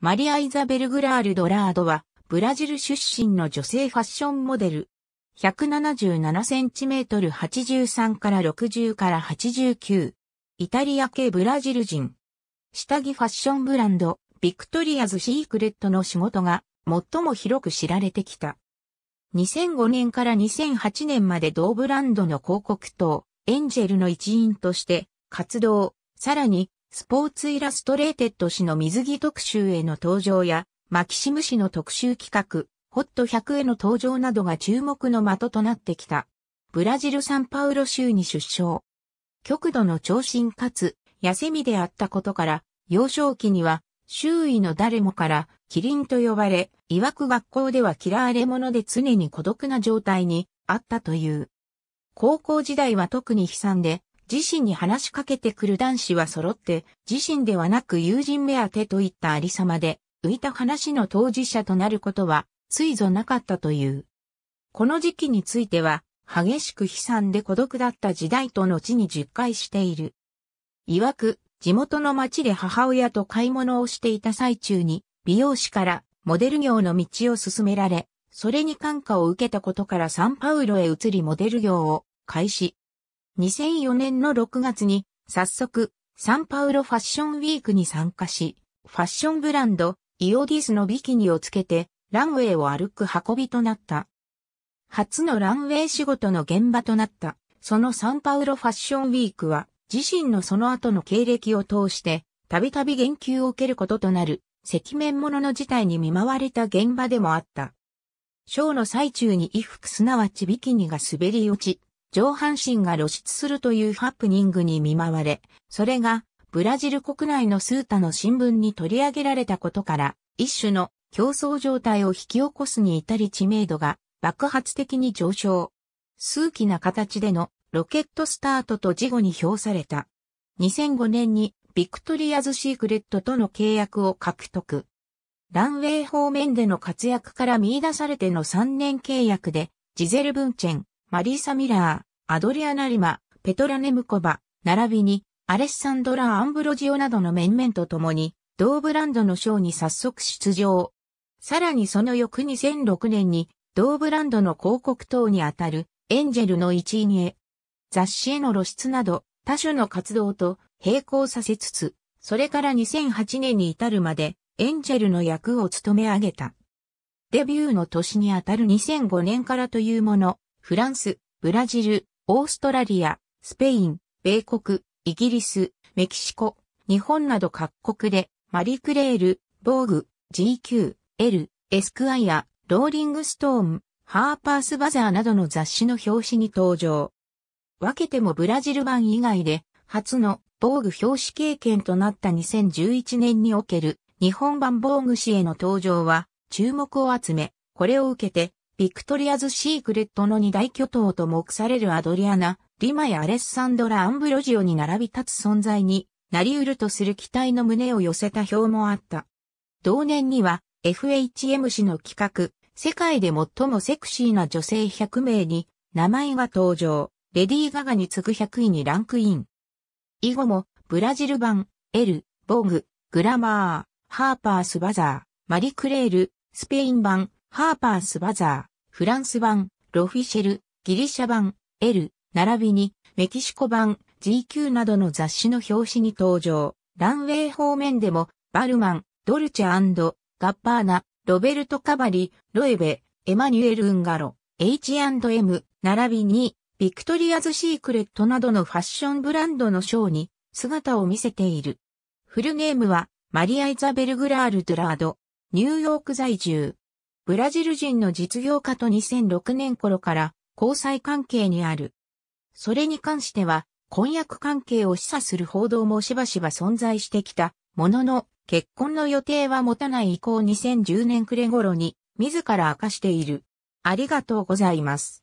マリア・イザベル・グラール・ドラードは、ブラジル出身の女性ファッションモデル。177センチメートル83から60から89。イタリア系ブラジル人。下着ファッションブランド、ビクトリアズ・シークレットの仕事が最も広く知られてきた。2005年から2008年まで同ブランドの広告とエンジェルの一員として活動、さらにスポーツイラストレーテッド氏の水着特集への登場や、マキシム氏の特集企画、ホット100への登場などが注目の的となってきた。ブラジルサンパウロ州に出生。極度の長身かつ、痩せ身であったことから、幼少期には、周囲の誰もから、キリンと呼ばれ、曰く学校では嫌われ者で常に孤独な状態にあったという。高校時代は特に悲惨で、自身に話しかけてくる男子は揃って、自身ではなく友人目当てといったありさまで、浮いた話の当事者となることは、ついぞなかったという。この時期については、激しく悲惨で孤独だった時代と後に実戒している。曰く、地元の町で母親と買い物をしていた最中に、美容師からモデル業の道を進められ、それに感化を受けたことからサンパウロへ移りモデル業を開始。2004年の6月に、早速、サンパウロファッションウィークに参加し、ファッションブランド、イオディスのビキニをつけて、ランウェイを歩く運びとなった。初のランウェイ仕事の現場となった、そのサンパウロファッションウィークは、自身のその後の経歴を通して、たびたび言及を受けることとなる、赤面者のの事態に見舞われた現場でもあった。ショーの最中に衣服すなわちビキニが滑り落ち、上半身が露出するというハプニングに見舞われ、それがブラジル国内のスータの新聞に取り上げられたことから、一種の競争状態を引き起こすに至り知名度が爆発的に上昇。数奇な形でのロケットスタートと事後に評された。2005年にビクトリアズ・シークレットとの契約を獲得。ランウェイ方面での活躍から見出されての3年契約で、ジゼル・ブンチェン、マリーサ・ミラー、アドリアナ・リマ、ペトラ・ネムコバ、並びに、アレッサンドラ・アンブロジオなどの面々と共に、同ブランドのショーに早速出場。さらにその翌2006年に、同ブランドの広告等にあたる、エンジェルの一員へ、雑誌への露出など、他種の活動と並行させつつ、それから2008年に至るまで、エンジェルの役を務め上げた。デビューの年にあたる2005年からというもの、フランス、ブラジル、オーストラリア、スペイン、米国、イギリス、メキシコ、日本など各国で、マリクレール、ボーグ、GQ、L、エスクアイア、ローリングストーン、ハーパースバザーなどの雑誌の表紙に登場。分けてもブラジル版以外で、初の防具表紙経験となった2011年における日本版防具誌への登場は注目を集め、これを受けてビクトリアズ・シークレットの二大巨頭と目されるアドリアナ、リマやアレッサンドラ・アンブロジオに並び立つ存在になり得るとする期待の胸を寄せた表もあった。同年には FHM 氏の企画、世界で最もセクシーな女性100名に名前が登場、レディー・ガガに次ぐ100位にランクイン。以後もブラジル版、エル、ボーグ、グラマー、ハーパース・バザー、マリ・クレール、スペイン版、ハーパースバザー、フランス版、ロフィシェル、ギリシャ版、L、並びに、メキシコ版、GQ などの雑誌の表紙に登場。ランウェイ方面でも、バルマン、ドルチェガッパーナ、ロベルト・カバリ、ロエベ、エマニュエル・ウンガロ、H&M、並びに、ビクトリアズ・シークレットなどのファッションブランドのショーに姿を見せている。フルネームは、マリア・イザベル・グラール・ドラード、ニューヨーク在住。ブラジル人の実業家と2006年頃から交際関係にある。それに関しては、婚約関係を示唆する報道もしばしば存在してきた、ものの、結婚の予定は持たない以降2010年暮れ頃に、自ら明かしている。ありがとうございます。